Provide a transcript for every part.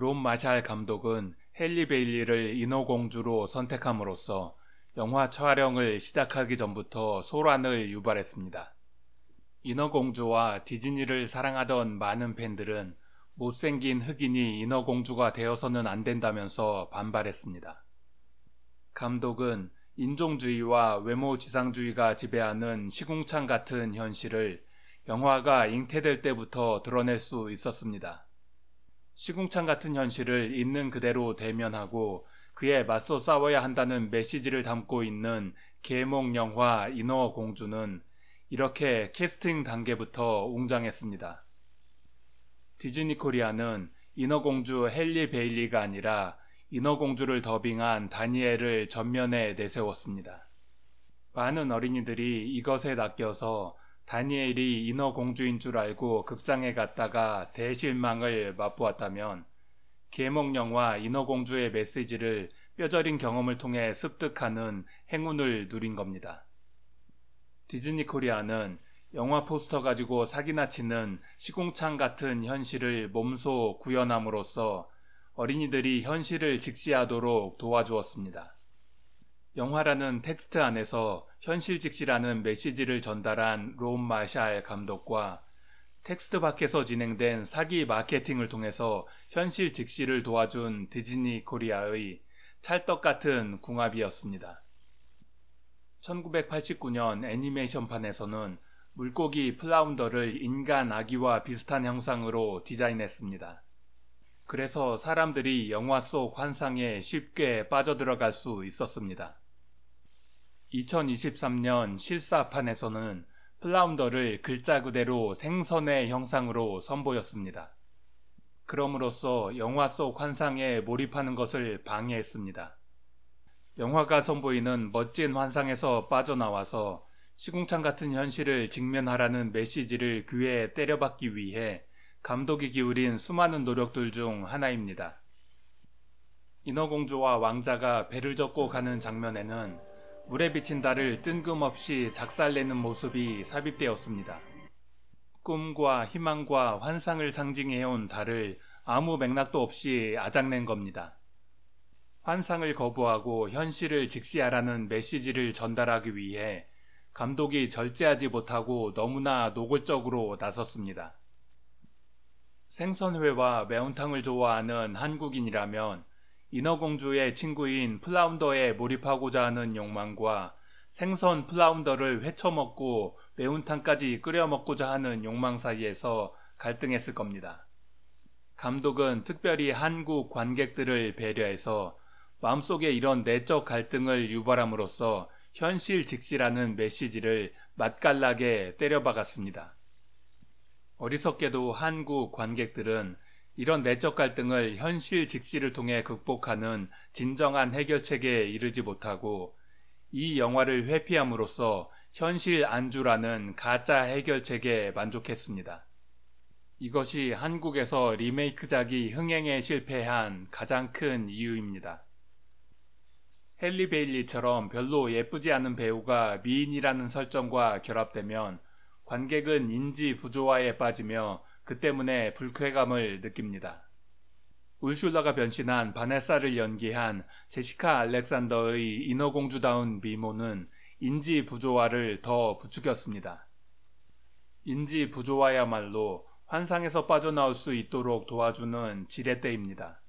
롬 마샬 감독은 헨리 베일리를 인어공주로 선택함으로써 영화 촬영을 시작하기 전부터 소란을 유발했습니다. 인어공주와 디즈니를 사랑하던 많은 팬들은 못생긴 흑인이 인어공주가 되어서는 안 된다면서 반발했습니다. 감독은 인종주의와 외모 지상주의가 지배하는 시궁창 같은 현실을 영화가 잉태될 때부터 드러낼 수 있었습니다. 시궁창 같은 현실을 있는 그대로 대면하고 그에 맞서 싸워야 한다는 메시지를 담고 있는 계몽 영화 인어 공주는 이렇게 캐스팅 단계부터 웅장했습니다. 디즈니 코리아는 인어공주 헨리 베일리가 아니라 인어공주를 더빙한 다니엘을 전면에 내세웠습니다. 많은 어린이들이 이것에 낚여서 다니엘이 인어공주인 줄 알고 극장에 갔다가 대실망을 맛보았다면 계몽 영화 인어공주의 메시지를 뼈저린 경험을 통해 습득하는 행운을 누린 겁니다. 디즈니 코리아는 영화 포스터 가지고 사기나 치는 시궁창 같은 현실을 몸소 구현함으로써 어린이들이 현실을 직시하도록 도와주었습니다. 영화라는 텍스트 안에서 현실 직시라는 메시지를 전달한 롬 마샬 감독과 텍스트 밖에서 진행된 사기 마케팅을 통해서 현실 직시를 도와준 디즈니 코리아의 찰떡 같은 궁합이었습니다. 1989년 애니메이션판에서는 물고기 플라운더를 인간 아기와 비슷한 형상으로 디자인했습니다. 그래서 사람들이 영화 속 환상에 쉽게 빠져들어갈 수 있었습니다. 2023년 실사판에서는 플라운더를 글자 그대로 생선의 형상으로 선보였습니다. 그럼으로써 영화 속 환상에 몰입하는 것을 방해했습니다. 영화가 선보이는 멋진 환상에서 빠져나와서 시궁창 같은 현실을 직면하라는 메시지를 귀에 때려박기 위해 감독이 기울인 수많은 노력들 중 하나입니다. 인어공주와 왕자가 배를 젓고 가는 장면에는 물에 비친 달을 뜬금없이 작살내는 모습이 삽입되었습니다. 꿈과 희망과 환상을 상징해온 달을 아무 맥락도 없이 아작낸 겁니다. 환상을 거부하고 현실을 직시하라는 메시지를 전달하기 위해 감독이 절제하지 못하고 너무나 노골적으로 나섰습니다. 생선회와 매운탕을 좋아하는 한국인이라면 인어공주의 친구인 플라운더에 몰입하고자 하는 욕망과 생선 플라운더를 회쳐먹고 매운탕까지 끓여 먹고자 하는 욕망 사이에서 갈등했을 겁니다. 감독은 특별히 한국 관객들을 배려해서 마음속에 이런 내적 갈등을 유발함으로써 현실 직시라는 메시지를 맛깔나게 때려박았습니다. 어리석게도 한국 관객들은 이런 내적 갈등을 현실 직시를 통해 극복하는 진정한 해결책에 이르지 못하고 이 영화를 회피함으로써 현실 안주라는 가짜 해결책에 만족했습니다. 이것이 한국에서 리메이크작이 흥행에 실패한 가장 큰 이유입니다. 헨리 베일리처럼 별로 예쁘지 않은 배우가 미인이라는 설정과 결합되면 관객은 인지 부조화에 빠지며 그 때문에 불쾌감을 느낍니다. 울슐라가 변신한 바네사를 연기한 제시카 알렉산더의 인어공주다운 미모는 인지 부조화를 더 부추겼습니다. 인지 부조화야말로 환상에서 빠져나올 수 있도록 도와주는 지렛대입니다.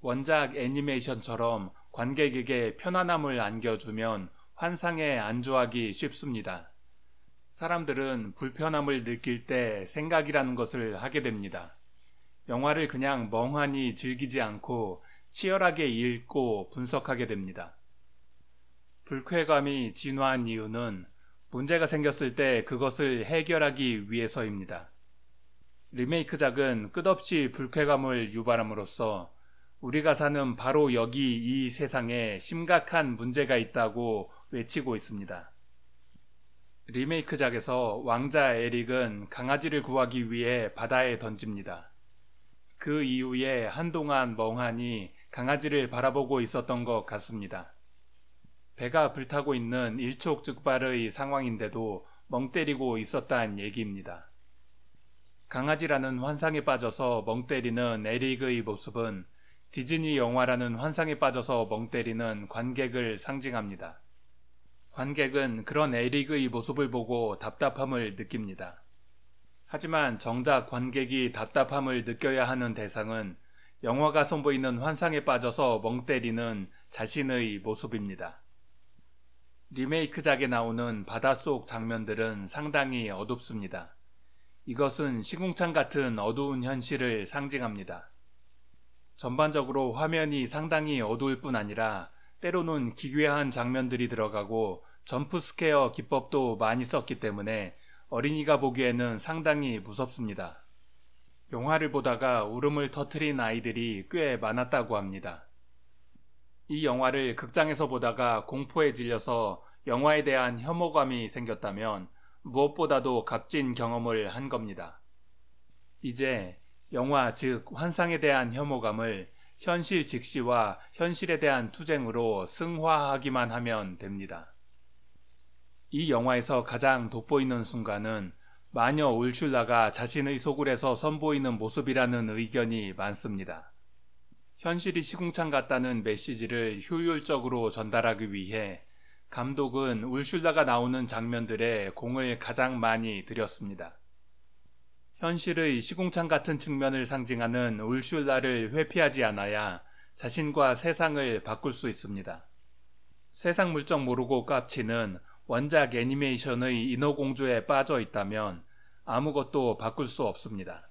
원작 애니메이션처럼 관객에게 편안함을 안겨주면 환상에 안주하기 쉽습니다. 사람들은 불편함을 느낄 때 생각이라는 것을 하게 됩니다. 영화를 그냥 멍하니 즐기지 않고 치열하게 읽고 분석하게 됩니다. 불쾌감이 진화한 이유는 문제가 생겼을 때 그것을 해결하기 위해서입니다. 리메이크작은 끝없이 불쾌감을 유발함으로써 우리가 사는 바로 여기 이 세상에 심각한 문제가 있다고 외치고 있습니다. 리메이크작에서 왕자 에릭은 강아지를 구하기 위해 바다에 던집니다. 그 이후에 한동안 멍하니 강아지를 바라보고 있었던 것 같습니다. 배가 불타고 있는 일촉즉발의 상황인데도 멍 때리고 있었단 얘기입니다. 강아지라는 환상에 빠져서 멍 때리는 에릭의 모습은 디즈니 영화라는 환상에 빠져서 멍 때리는 관객을 상징합니다. 관객은 그런 에릭의 모습을 보고 답답함을 느낍니다. 하지만 정작 관객이 답답함을 느껴야 하는 대상은 영화가 선보이는 환상에 빠져서 멍 때리는 자신의 모습입니다. 리메이크작에 나오는 바닷속 장면들은 상당히 어둡습니다. 이것은 시궁창 같은 어두운 현실을 상징합니다. 전반적으로 화면이 상당히 어두울 뿐 아니라 때로는 기괴한 장면들이 들어가고 점프스케어 기법도 많이 썼기 때문에 어린이가 보기에는 상당히 무섭습니다. 영화를 보다가 울음을 터트린 아이들이 꽤 많았다고 합니다. 이 영화를 극장에서 보다가 공포에 질려서 영화에 대한 혐오감이 생겼다면 무엇보다도 값진 경험을 한 겁니다. 이제 영화 즉 환상에 대한 혐오감을 현실 직시와 현실에 대한 투쟁으로 승화하기만 하면 됩니다. 이 영화에서 가장 돋보이는 순간은 마녀 울슐라가 자신의 소굴에서 선보이는 모습이라는 의견이 많습니다. 현실이 시궁창 같다는 메시지를 효율적으로 전달하기 위해 감독은 울슐라가 나오는 장면들에 공을 가장 많이 들였습니다. 현실의 시공창 같은 측면을 상징하는 울슐라를 회피하지 않아야 자신과 세상을 바꿀 수 있습니다. 세상 물정 모르고 깝치는 원작 애니메이션의 인어공주에 빠져 있다면 아무것도 바꿀 수 없습니다.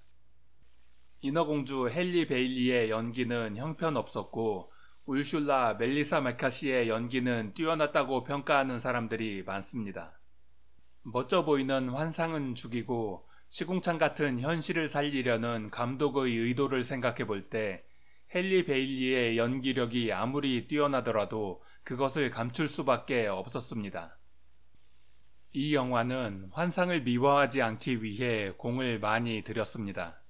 인어공주 헨리 베일리의 연기는 형편없었고 울슐라 멜리사 메카시의 연기는 뛰어났다고 평가하는 사람들이 많습니다. 멋져 보이는 환상은 죽이고 시궁창 같은 현실을 살리려는 감독의 의도를 생각해 볼 때 헨리 베일리의 연기력이 아무리 뛰어나더라도 그것을 감출 수밖에 없었습니다. 이 영화는 환상을 미워하지 않기 위해 공을 많이 들였습니다.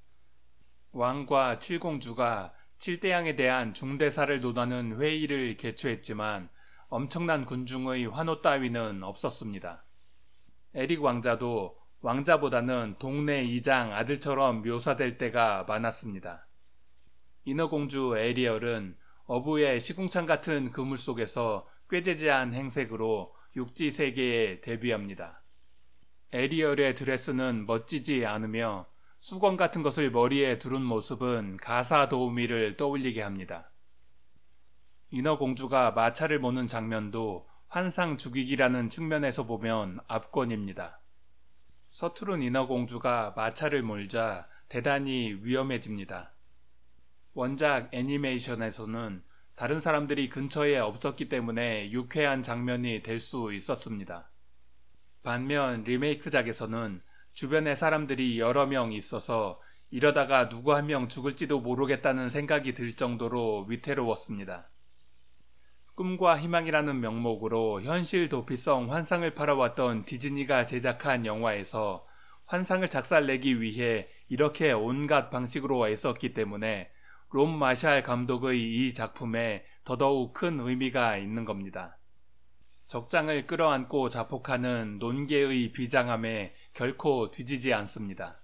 왕과 칠공주가 칠대양에 대한 중대사를 논하는 회의를 개최했지만 엄청난 군중의 환호 따위는 없었습니다. 에릭 왕자도 왕자보다는 동네 이장 아들처럼 묘사될 때가 많았습니다. 인어공주 에리얼은 어부의 시궁창 같은 그물 속에서 꾀재지한 행색으로 육지 세계에 데뷔합니다. 에리얼의 드레스는 멋지지 않으며 수건 같은 것을 머리에 두른 모습은 가사 도우미를 떠올리게 합니다. 인어공주가 마차를 모는 장면도 환상 죽이기라는 측면에서 보면 압권입니다. 서투른 인어공주가 마차를 몰자 대단히 위험해집니다. 원작 애니메이션에서는 다른 사람들이 근처에 없었기 때문에 유쾌한 장면이 될 수 있었습니다. 반면 리메이크작에서는 주변에 사람들이 여러 명 있어서 이러다가 누구 한 명 죽을지도 모르겠다는 생각이 들 정도로 위태로웠습니다. 꿈과 희망이라는 명목으로 현실 도피성 환상을 팔아왔던 디즈니가 제작한 영화에서 환상을 작살내기 위해 이렇게 온갖 방식으로 애썼기 때문에 롬 마샬 감독의 이 작품에 더더욱 큰 의미가 있는 겁니다. 적장을 끌어안고 자폭하는 논개의 비장함에 결코 뒤지지 않습니다.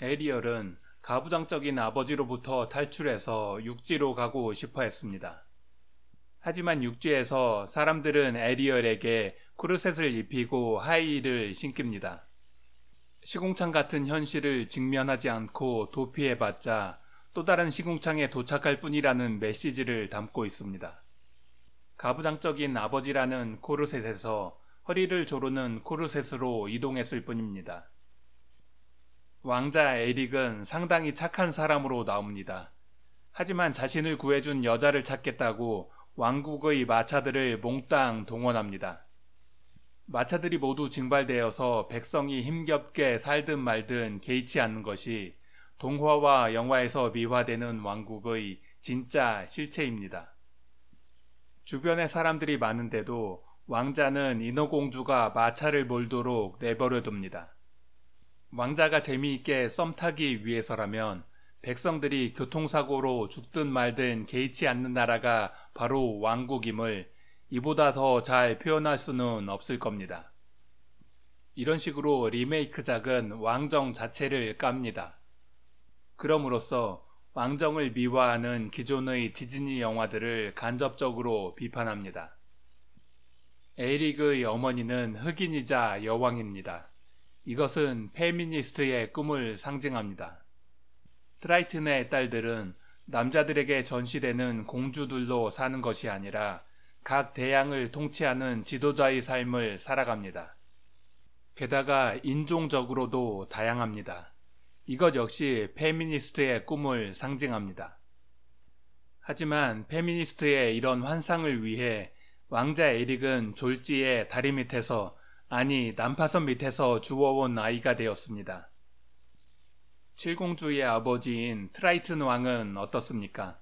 에리얼은 가부장적인 아버지로부터 탈출해서 육지로 가고 싶어 했습니다. 하지만 육지에서 사람들은 에리얼에게 쿠르셋을 입히고 하이힐을 신깁니다. 시궁창 같은 현실을 직면하지 않고 도피해봤자 또 다른 시궁창에 도착할 뿐이라는 메시지를 담고 있습니다. 가부장적인 아버지라는 코르셋에서 허리를 조르는 코르셋으로 이동했을 뿐입니다. 왕자 에릭은 상당히 착한 사람으로 나옵니다. 하지만 자신을 구해준 여자를 찾겠다고 왕국의 마차들을 몽땅 동원합니다. 마차들이 모두 징발되어서 백성이 힘겹게 살든 말든 개의치 않는 것이 동화와 영화에서 미화되는 왕국의 진짜 실체입니다. 주변에 사람들이 많은데도 왕자는 인어공주가 마차를 몰도록 내버려둡니다. 왕자가 재미있게 썸타기 위해서라면 백성들이 교통사고로 죽든 말든 개의치 않는 나라가 바로 왕국임을 이보다 더 잘 표현할 수는 없을 겁니다. 이런 식으로 리메이크작은 왕정 자체를 깝니다. 그럼으로써 왕정을 미화하는 기존의 디즈니 영화들을 간접적으로 비판합니다. 에릭의 어머니는 흑인이자 여왕입니다. 이것은 페미니스트의 꿈을 상징합니다. 트라이튼의 딸들은 남자들에게 전시되는 공주들로 사는 것이 아니라 각 대양을 통치하는 지도자의 삶을 살아갑니다. 게다가 인종적으로도 다양합니다. 이것 역시 페미니스트의 꿈을 상징합니다. 하지만 페미니스트의 이런 환상을 위해 왕자 에릭은 졸지의 다리 밑에서 아니 난파선 밑에서 주워온 아이가 되었습니다. 칠공주의 아버지인 트라이튼 왕은 어떻습니까?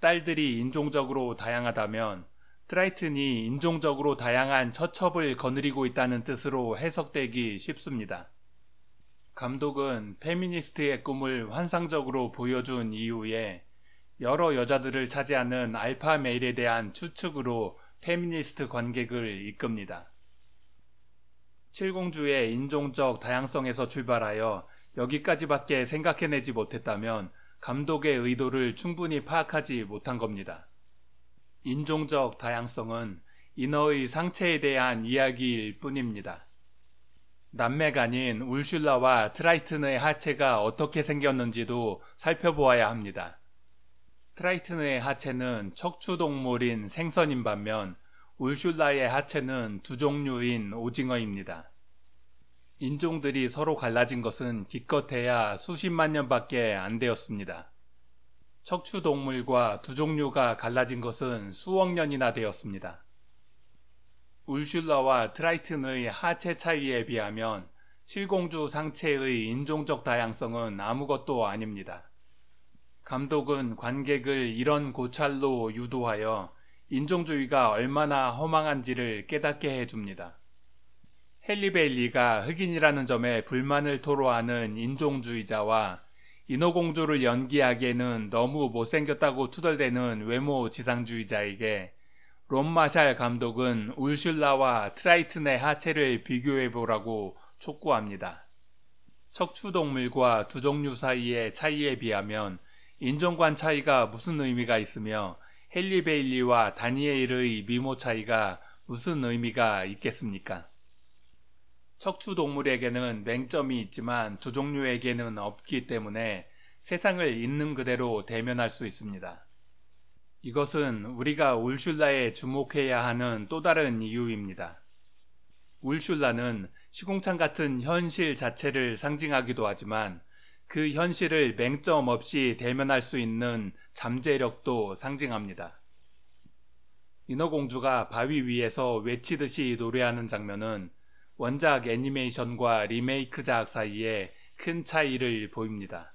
딸들이 인종적으로 다양하다면 트라이튼이 인종적으로 다양한 처첩을 거느리고 있다는 뜻으로 해석되기 쉽습니다. 감독은 페미니스트의 꿈을 환상적으로 보여준 이후에 여러 여자들을 차지하는 알파 메일에 대한 추측으로 페미니스트 관객을 이끕니다. 칠공주의 인종적 다양성에서 출발하여 여기까지밖에 생각해내지 못했다면 감독의 의도를 충분히 파악하지 못한 겁니다. 인종적 다양성은 인어의 상체에 대한 이야기일 뿐입니다. 남매가 아닌 울슐라와 트라이튼의 하체가 어떻게 생겼는지도 살펴보아야 합니다. 트라이튼의 하체는 척추동물인 생선인 반면 울슐라의 하체는 두 종류인 오징어입니다. 인종들이 서로 갈라진 것은 기껏해야 수십만 년밖에 안 되었습니다. 척추동물과 두 종류가 갈라진 것은 수억 년이나 되었습니다. 울슐러와 트라이튼의 하체 차이에 비하면 실공주 상체의 인종적 다양성은 아무것도 아닙니다. 감독은 관객을 이런 고찰로 유도하여 인종주의가 얼마나 허망한지를 깨닫게 해줍니다. 헨리베일리가 흑인이라는 점에 불만을 토로하는 인종주의자와 인어공주를 연기하기에는 너무 못생겼다고 투덜대는 외모 지상주의자에게 롬 마샬 감독은 울슐라와 트라이튼의 하체를 비교해보라고 촉구합니다. 척추동물과 두 종류 사이의 차이에 비하면 인종관 차이가 무슨 의미가 있으며 헨리 베일리와 다니엘의 미모 차이가 무슨 의미가 있겠습니까? 척추동물에게는 맹점이 있지만 두 종류에게는 없기 때문에 세상을 있는 그대로 대면할 수 있습니다. 이것은 우리가 울슐라에 주목해야 하는 또 다른 이유입니다. 울슐라는 시공창 같은 현실 자체를 상징하기도 하지만 그 현실을 맹점 없이 대면할 수 있는 잠재력도 상징합니다. 인어공주가 바위 위에서 외치듯이 노래하는 장면은 원작 애니메이션과 리메이크작 사이에 큰 차이를 보입니다.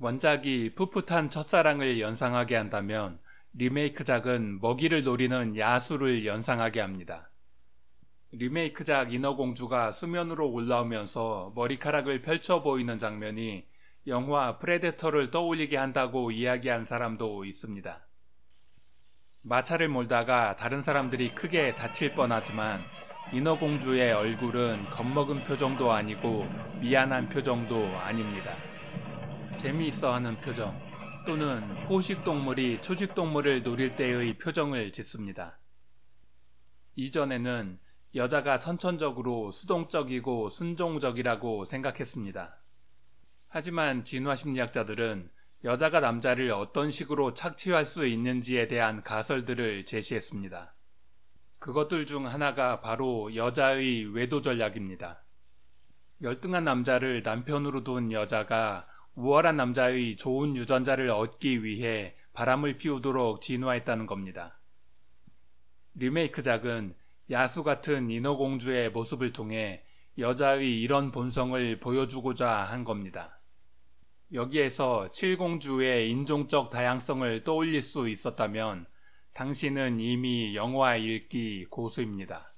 원작이 풋풋한 첫사랑을 연상하게 한다면 리메이크작은 먹이를 노리는 야수를 연상하게 합니다. 리메이크작 인어공주가 수면으로 올라오면서 머리카락을 펼쳐 보이는 장면이 영화 프레데터를 떠올리게 한다고 이야기한 사람도 있습니다. 마차를 몰다가 다른 사람들이 크게 다칠 뻔하지만 인어공주의 얼굴은 겁먹은 표정도 아니고 미안한 표정도 아닙니다. 재미있어 하는 표정 또는 포식동물이 초식동물을 노릴 때의 표정을 짓습니다. 이전에는 여자가 선천적으로 수동적이고 순종적이라고 생각했습니다. 하지만 진화심리학자들은 여자가 남자를 어떤 식으로 착취할 수 있는지에 대한 가설들을 제시했습니다. 그것들 중 하나가 바로 여자의 외도 전략입니다. 열등한 남자를 남편으로 둔 여자가 우월한 남자의 좋은 유전자를 얻기 위해 바람을 피우도록 진화했다는 겁니다. 리메이크작은 야수 같은 인어공주의 모습을 통해 여자의 이런 본성을 보여주고자 한 겁니다. 여기에서 칠공주의 인종적 다양성을 떠올릴 수 있었다면 당신은 이미 영화 읽기 고수입니다.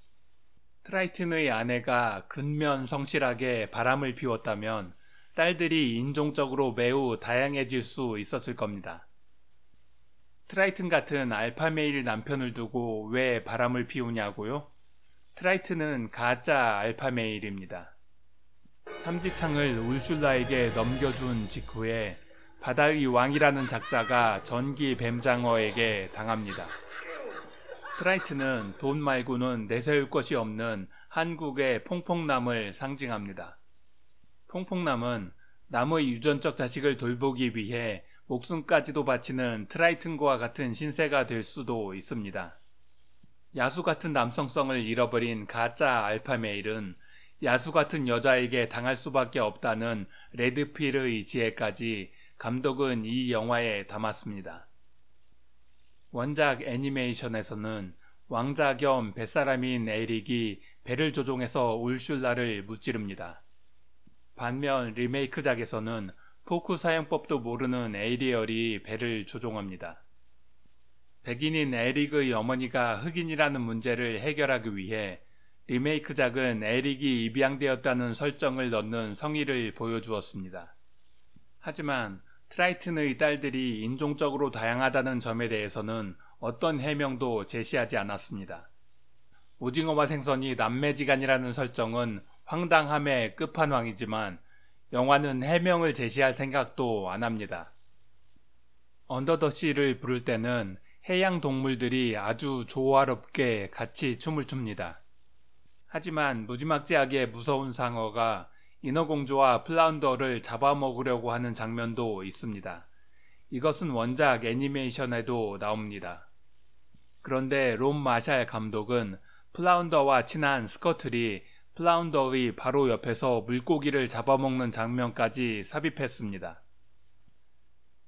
트라이튼의 아내가 근면 성실하게 바람을 피웠다면 딸들이 인종적으로 매우 다양해질 수 있었을 겁니다. 트라이튼 같은 알파메일 남편을 두고 왜 바람을 피우냐고요? 트라이튼은 가짜 알파메일입니다. 삼지창을 울슐라에게 넘겨준 직후에 바다의 왕이라는 작자가 전기 뱀장어에게 당합니다. 트라이트는 돈 말고는 내세울 것이 없는 한국의 퐁퐁남을 상징합니다. 퐁퐁남은 남의 유전적 자식을 돌보기 위해 목숨까지도 바치는 트라이튼과 같은 신세가 될 수도 있습니다. 야수 같은 남성성을 잃어버린 가짜 알파메일은 야수 같은 여자에게 당할 수밖에 없다는 레드필의 지혜까지 감독은 이 영화에 담았습니다. 원작 애니메이션에서는 왕자 겸 뱃사람인 에릭이 배를 조종해서 울슐라를 무찌릅니다. 반면 리메이크작에서는 포크 사용법도 모르는 에이리얼이 배를 조종합니다. 백인인 에릭의 어머니가 흑인이라는 문제를 해결하기 위해 리메이크작은 에릭이 입양되었다는 설정을 넣는 성의를 보여주었습니다. 하지만 트라이튼의 딸들이 인종적으로 다양하다는 점에 대해서는 어떤 해명도 제시하지 않았습니다. 오징어와 생선이 남매지간이라는 설정은 황당함의 끝판왕이지만 영화는 해명을 제시할 생각도 안 합니다. 언더더시를 부를 때는 해양 동물들이 아주 조화롭게 같이 춤을 춥니다. 하지만 무지막지하게 무서운 상어가 인어공주와 플라운더를 잡아먹으려고 하는 장면도 있습니다. 이것은 원작 애니메이션에도 나옵니다. 그런데 롬 마샬 감독은 플라운더와 친한 스커트리 플라운더의 바로 옆에서 물고기를 잡아먹는 장면까지 삽입했습니다.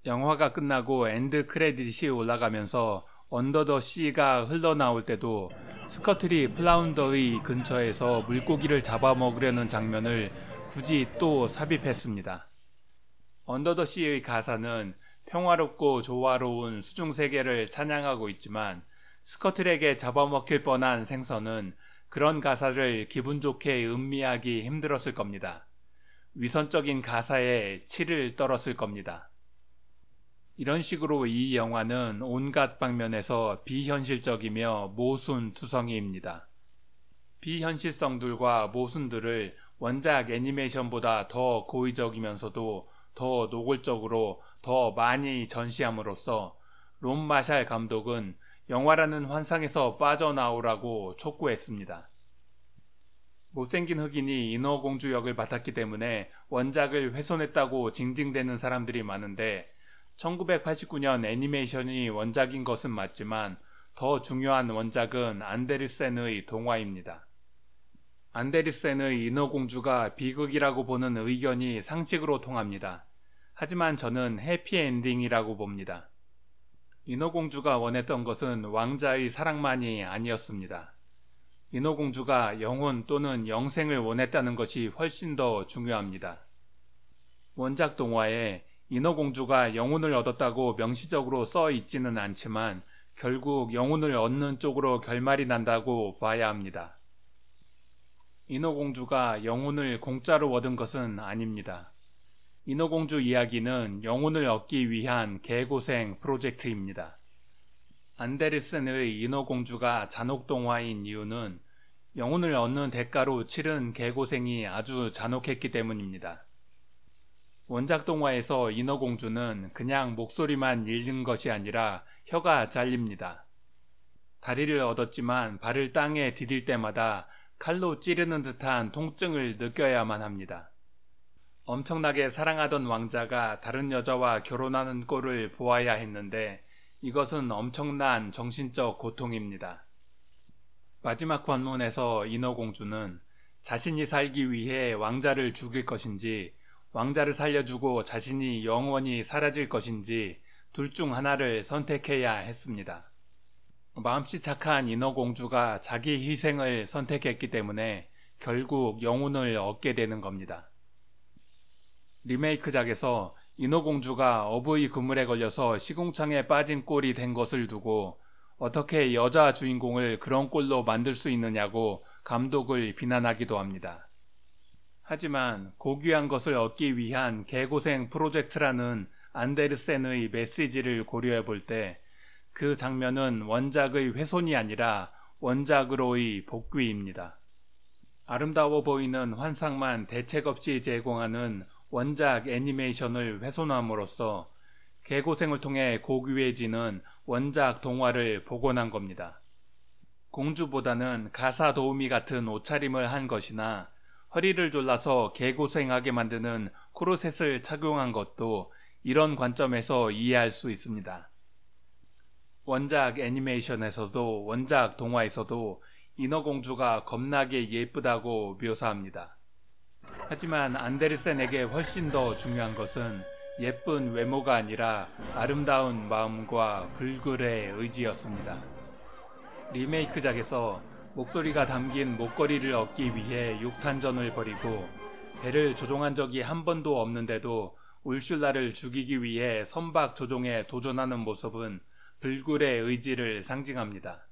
영화가 끝나고 엔드 크레딧이 올라가면서 언더더 씨가 흘러나올 때도 스커트리 플라운더의 근처에서 물고기를 잡아먹으려는 장면을 굳이 또 삽입했습니다. 언더더시의 가사는 평화롭고 조화로운 수중세계를 찬양하고 있지만 스커트에게 잡아먹힐 뻔한 생선은 그런 가사를 기분 좋게 음미하기 힘들었을 겁니다. 위선적인 가사에 치를 떨었을 겁니다. 이런 식으로 이 영화는 온갖 방면에서 비현실적이며 모순 투성이입니다. 비현실성들과 모순들을 원작 애니메이션보다 더 고의적이면서도 더 노골적으로 더 많이 전시함으로써 롬 마샬 감독은 영화라는 환상에서 빠져나오라고 촉구했습니다. 못생긴 흑인이 인어공주 역을 맡았기 때문에 원작을 훼손했다고 징징대는 사람들이 많은데 1989년 애니메이션이 원작인 것은 맞지만 더 중요한 원작은 안데르센의 동화입니다. 안데르센의 인어공주가 비극이라고 보는 의견이 상식으로 통합니다. 하지만 저는 해피엔딩이라고 봅니다. 인어공주가 원했던 것은 왕자의 사랑만이 아니었습니다. 인어공주가 영혼 또는 영생을 원했다는 것이 훨씬 더 중요합니다. 원작 동화에 인어공주가 영혼을 얻었다고 명시적으로 써 있지는 않지만 결국 영혼을 얻는 쪽으로 결말이 난다고 봐야 합니다. 인어공주가 영혼을 공짜로 얻은 것은 아닙니다. 인어공주 이야기는 영혼을 얻기 위한 개고생 프로젝트입니다. 안데르센의 인어공주가 잔혹동화인 이유는 영혼을 얻는 대가로 치른 개고생이 아주 잔혹했기 때문입니다. 원작 동화에서 인어공주는 그냥 목소리만 잃는 것이 아니라 혀가 잘립니다. 다리를 얻었지만 발을 땅에 디딜 때마다 칼로 찌르는 듯한 통증을 느껴야만 합니다. 엄청나게 사랑하던 왕자가 다른 여자와 결혼하는 꼴을 보아야 했는데 이것은 엄청난 정신적 고통입니다. 마지막 관문에서 인어공주는 자신이 살기 위해 왕자를 죽일 것인지 왕자를 살려주고 자신이 영원히 사라질 것인지 둘 중 하나를 선택해야 했습니다. 마음씨 착한 인어공주가 자기 희생을 선택했기 때문에 결국 영혼을 얻게 되는 겁니다. 리메이크작에서 인어공주가 어부의 그물에 걸려서 시궁창에 빠진 꼴이 된 것을 두고 어떻게 여자 주인공을 그런 꼴로 만들 수 있느냐고 감독을 비난하기도 합니다. 하지만 고귀한 것을 얻기 위한 개고생 프로젝트라는 안데르센의 메시지를 고려해 볼때 그 장면은 원작의 훼손이 아니라 원작으로의 복귀입니다. 아름다워 보이는 환상만 대책 없이 제공하는 원작 애니메이션을 훼손함으로써 개고생을 통해 고귀해지는 원작 동화를 복원한 겁니다. 공주보다는 가사 도우미 같은 옷차림을 한 것이나 허리를 졸라서 개고생하게 만드는 코르셋을 착용한 것도 이런 관점에서 이해할 수 있습니다. 원작 애니메이션에서도 원작 동화에서도 인어공주가 겁나게 예쁘다고 묘사합니다. 하지만 안데르센에게 훨씬 더 중요한 것은 예쁜 외모가 아니라 아름다운 마음과 불굴의 의지였습니다. 리메이크작에서 목소리가 담긴 목걸이를 얻기 위해 육탄전을 벌이고 배를 조종한 적이 한 번도 없는데도 울슐라를 죽이기 위해 선박 조종에 도전하는 모습은 불굴의 의지를 상징합니다.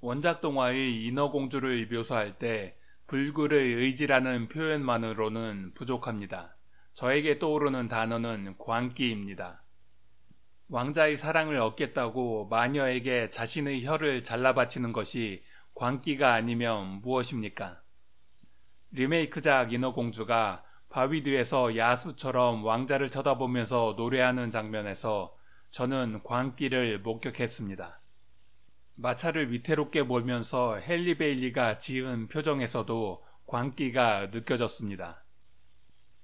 원작 동화의 인어공주를 묘사할 때 불굴의 의지라는 표현만으로는 부족합니다. 저에게 떠오르는 단어는 광기입니다. 왕자의 사랑을 얻겠다고 마녀에게 자신의 혀를 잘라 바치는 것이 광기가 아니면 무엇입니까? 리메이크작 인어공주가 바위 뒤에서 야수처럼 왕자를 쳐다보면서 노래하는 장면에서 저는 광기를 목격했습니다. 마차를 위태롭게 몰면서 헨리 베일리가 지은 표정에서도 광기가 느껴졌습니다.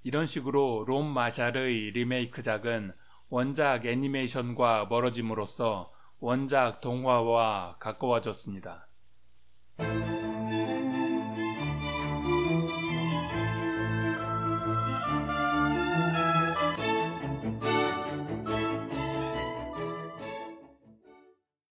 이런 식으로 롬 마샬의 리메이크작은 원작 애니메이션과 멀어짐으로써 원작 동화와 가까워졌습니다.